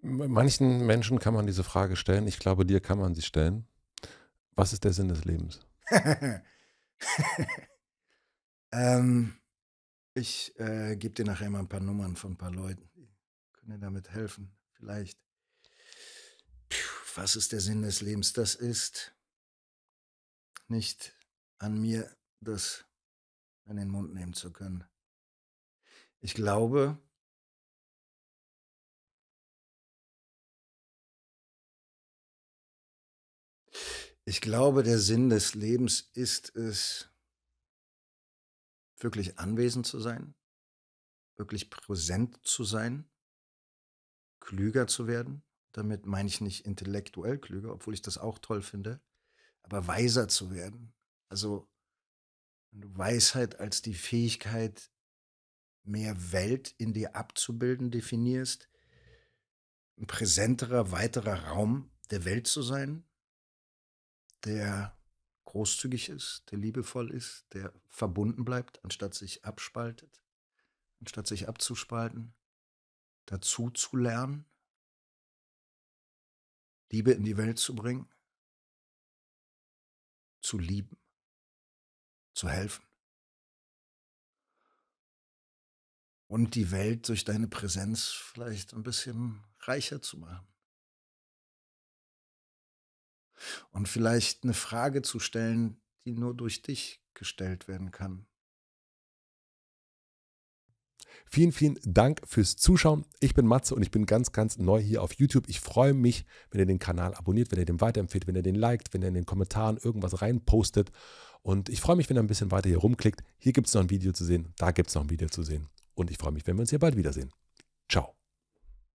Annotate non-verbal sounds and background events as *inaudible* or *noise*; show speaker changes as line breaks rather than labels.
Manchen Menschen kann man diese Frage stellen. Ich glaube, dir kann man sie stellen. Was ist der Sinn des Lebens? *laughs*
ähm, ich äh, gebe dir nachher mal ein paar Nummern von ein paar Leuten. Die können dir damit helfen, vielleicht. Puh, was ist der Sinn des Lebens? Das ist
nicht an mir, das in den Mund nehmen zu können. Ich glaube, Ich glaube, der Sinn des Lebens ist es,
wirklich anwesend zu sein, wirklich präsent zu sein, klüger zu werden. Damit meine ich nicht intellektuell klüger, obwohl ich das auch toll finde, aber weiser zu werden. Also Weisheit als die Fähigkeit, mehr Welt in dir abzubilden, definierst, ein präsenterer, weiterer Raum der Welt zu sein, der großzügig ist, der liebevoll ist, der verbunden bleibt, anstatt sich abspaltet, anstatt sich abzuspalten, dazu zu
lernen, Liebe in die Welt zu bringen, zu lieben, zu helfen und die Welt durch deine Präsenz vielleicht ein bisschen reicher zu machen und
vielleicht eine Frage zu stellen, die nur durch dich gestellt werden kann.
Vielen, vielen Dank fürs Zuschauen. Ich bin Matze und ich bin ganz, ganz neu hier auf YouTube. Ich freue mich, wenn ihr den Kanal abonniert, wenn ihr den weiterempfehlt, wenn ihr den liked, wenn ihr in den Kommentaren irgendwas reinpostet. Und ich freue mich, wenn ihr ein bisschen weiter hier rumklickt. Hier gibt es noch ein
Video zu sehen, da gibt es noch ein Video zu sehen. Und ich freue mich, wenn wir uns hier bald wiedersehen. Ciao.